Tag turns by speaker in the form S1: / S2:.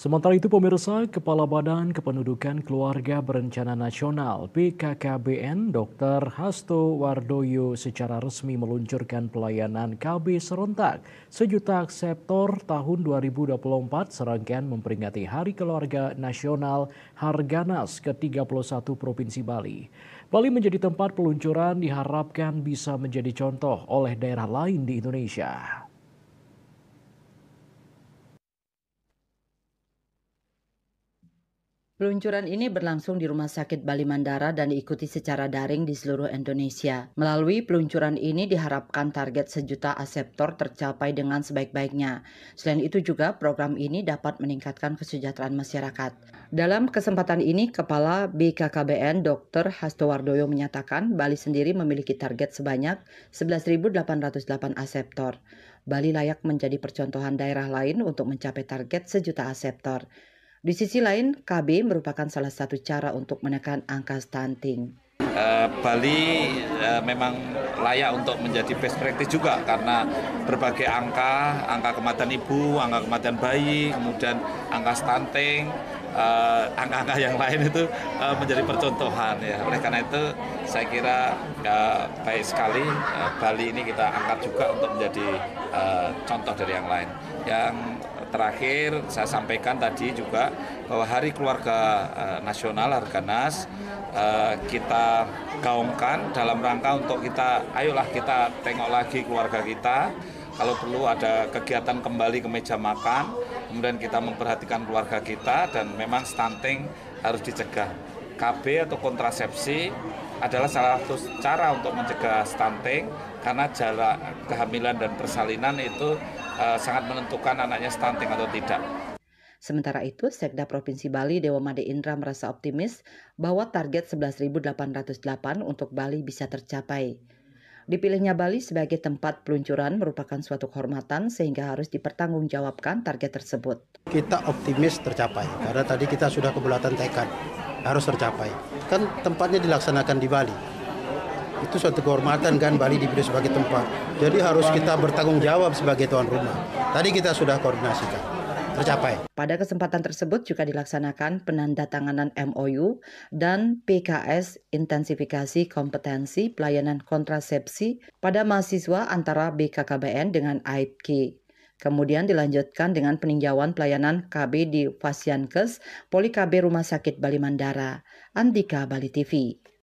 S1: Sementara itu pemirsa, Kepala Badan Kependudukan Keluarga Berencana Nasional PKKBN Dr. Hasto Wardoyo secara resmi meluncurkan pelayanan KB serentak sejuta sektor tahun 2024 serangkaian memperingati Hari Keluarga Nasional Harganas ke-31 Provinsi Bali. Bali menjadi tempat peluncuran diharapkan bisa menjadi contoh oleh daerah lain di Indonesia.
S2: Peluncuran ini berlangsung di Rumah Sakit Bali Mandara dan diikuti secara daring di seluruh Indonesia. Melalui peluncuran ini diharapkan target sejuta aseptor tercapai dengan sebaik-baiknya. Selain itu juga program ini dapat meningkatkan kesejahteraan masyarakat. Dalam kesempatan ini, Kepala BKKBN Dr. Hasto Wardoyo menyatakan Bali sendiri memiliki target sebanyak 11.808 aseptor. Bali layak menjadi percontohan daerah lain untuk mencapai target sejuta aseptor. Di sisi lain, KB merupakan salah satu cara untuk menekan angka stunting.
S3: Eh, Bali eh, memang layak untuk menjadi best practice juga karena berbagai angka, angka kematian ibu, angka kematian bayi, kemudian angka stunting, uh, angka-angka yang lain itu menjadi percontohan ya. Oleh karena itu saya kira uh, baik sekali Bali ini kita angkat juga untuk menjadi contoh dari yang lain. Yang terakhir saya sampaikan tadi juga bahwa Hari Keluarga eh, Nasional Harganas eh, kita gaungkan dalam rangka untuk kita ayolah kita tengok lagi keluarga kita kalau perlu ada kegiatan kembali ke meja makan kemudian kita memperhatikan keluarga kita dan memang stunting harus dicegah KB atau kontrasepsi adalah salah satu cara untuk mencegah stunting karena jarak kehamilan dan persalinan itu uh, sangat menentukan anaknya stunting atau tidak.
S2: Sementara itu, Sekda Provinsi Bali Dewa Made Indra merasa optimis bahwa target 11.808 untuk Bali bisa tercapai. Dipilihnya Bali sebagai tempat peluncuran merupakan suatu kehormatan sehingga harus dipertanggungjawabkan target tersebut. Kita
S3: optimis tercapai karena tadi kita sudah kebulatan tekad harus tercapai. Kan tempatnya dilaksanakan di Bali. Itu suatu kehormatan kan Bali dipilih sebagai tempat. Jadi harus kita bertanggung jawab sebagai tuan rumah. Tadi kita sudah koordinasikan. Tercapai.
S2: Pada kesempatan tersebut juga dilaksanakan penandatanganan MOU dan PKS intensifikasi kompetensi pelayanan kontrasepsi pada mahasiswa antara BKKBN dengan AIPK. Kemudian dilanjutkan dengan peninjauan pelayanan KB di Fasiankes, Poli KB Rumah Sakit Bali Mandara. Andika Bali TV.